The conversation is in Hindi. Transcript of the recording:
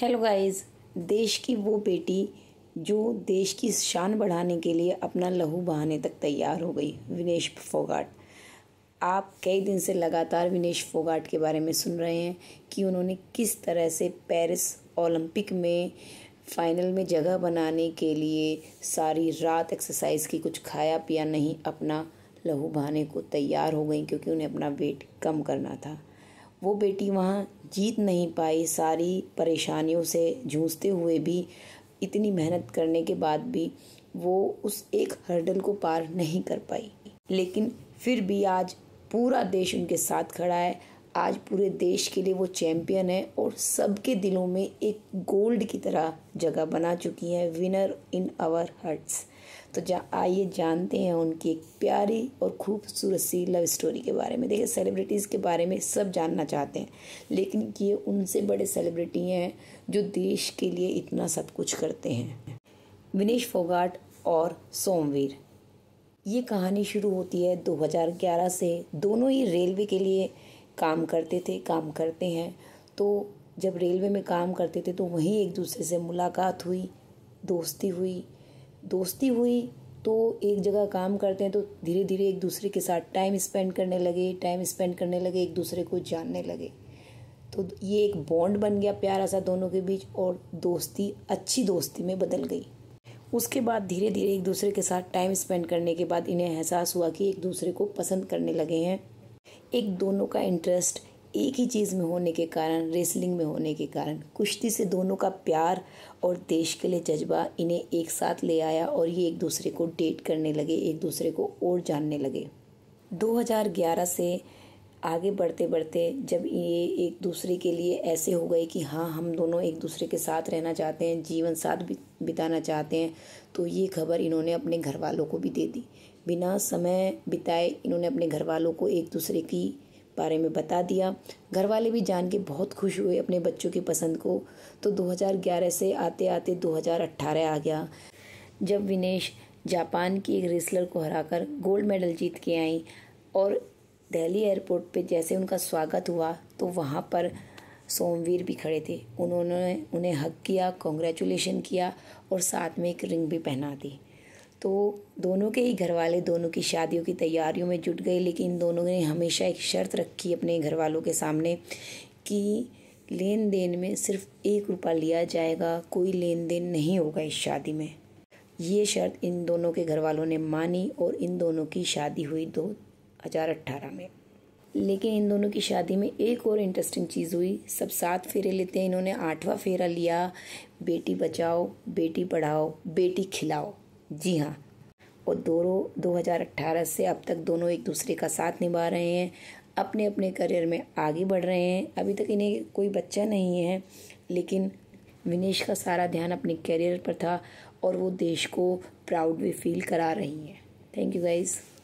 हेलो गाइस देश की वो बेटी जो देश की शान बढ़ाने के लिए अपना लहू बहाने तक तैयार हो गई विनेश फोगाट आप कई दिन से लगातार विनेश फोगाट के बारे में सुन रहे हैं कि उन्होंने किस तरह से पेरिस ओलंपिक में फाइनल में जगह बनाने के लिए सारी रात एक्सरसाइज की कुछ खाया पिया नहीं अपना लहू बहाने को तैयार हो गई क्योंकि उन्हें अपना वेट कम करना था वो बेटी वहाँ जीत नहीं पाई सारी परेशानियों से जूझते हुए भी इतनी मेहनत करने के बाद भी वो उस एक हर्डल को पार नहीं कर पाई लेकिन फिर भी आज पूरा देश उनके साथ खड़ा है आज पूरे देश के लिए वो चैम्पियन है और सबके दिलों में एक गोल्ड की तरह जगह बना चुकी है विनर इन आवर हर्ट्स तो जा आइए जानते हैं उनकी एक प्यारी और खूबसूरत सी लव स्टोरी के बारे में देखिए सेलिब्रिटीज़ के बारे में सब जानना चाहते हैं लेकिन ये उनसे बड़े सेलिब्रिटी हैं जो देश के लिए इतना सब कुछ करते हैं विनेश फोगाट और सोमवीर ये कहानी शुरू होती है 2011 से दोनों ही रेलवे के लिए काम करते थे काम करते हैं तो जब रेलवे में काम करते थे तो वहीं एक दूसरे से मुलाकात हुई दोस्ती हुई दोस्ती हुई तो एक जगह काम करते हैं तो धीरे धीरे एक दूसरे के साथ टाइम स्पेंड करने लगे टाइम स्पेंड करने लगे एक दूसरे को जानने लगे तो ये एक बॉन्ड बन गया प्यारा सा दोनों के बीच और दोस्ती अच्छी दोस्ती में बदल गई उसके बाद धीरे धीरे एक दूसरे के साथ टाइम स्पेंड करने के बाद इन्हें एहसास हुआ कि एक दूसरे को पसंद करने लगे हैं एक दोनों का इंटरेस्ट एक ही चीज़ में होने के कारण रेसलिंग में होने के कारण कुश्ती से दोनों का प्यार और देश के लिए जज्बा इन्हें एक साथ ले आया और ये एक दूसरे को डेट करने लगे एक दूसरे को और जानने लगे 2011 से आगे बढ़ते बढ़ते जब ये एक दूसरे के लिए ऐसे हो गए कि हाँ हम दोनों एक दूसरे के साथ रहना चाहते हैं जीवन साथ बिताना चाहते हैं तो ये खबर इन्होंने अपने घर वालों को भी दे दी बिना समय बिताए इन्होंने अपने घर वालों को एक दूसरे की बारे में बता दिया घर वाले भी जान के बहुत खुश हुए अपने बच्चों की पसंद को तो 2011 से आते आते 2018 आ गया जब विनेश जापान की एक रेसलर को हराकर गोल्ड मेडल जीत के आई और दिल्ली एयरपोर्ट पे जैसे उनका स्वागत हुआ तो वहाँ पर सोमवीर भी खड़े थे उन्होंने उन्हें हक किया कॉन्ग्रेचुलेशन किया और साथ में एक रिंग भी पहना दी तो दोनों के ही घर वाले दोनों की शादियों की तैयारियों में जुट गए लेकिन दोनों ने हमेशा एक शर्त रखी अपने घर वालों के सामने कि लेन देन में सिर्फ एक रुपया लिया जाएगा कोई लेन देन नहीं होगा इस शादी में ये शर्त इन दोनों के घर वालों ने मानी और इन दोनों की शादी हुई दो हजार अट्ठारह में लेकिन इन दोनों की शादी में एक और इंटरेस्टिंग चीज़ हुई सब सात फेरे लेते हैं इन्होंने आठवां फेरा लिया बेटी बचाओ बेटी पढ़ाओ बेटी खिलाओ जी हाँ और दोनों 2018 से अब तक दोनों एक दूसरे का साथ निभा रहे हैं अपने अपने करियर में आगे बढ़ रहे हैं अभी तक इन्हें कोई बच्चा नहीं है लेकिन विनेश का सारा ध्यान अपने करियर पर था और वो देश को प्राउड भी फील करा रही हैं थैंक यू गाइज़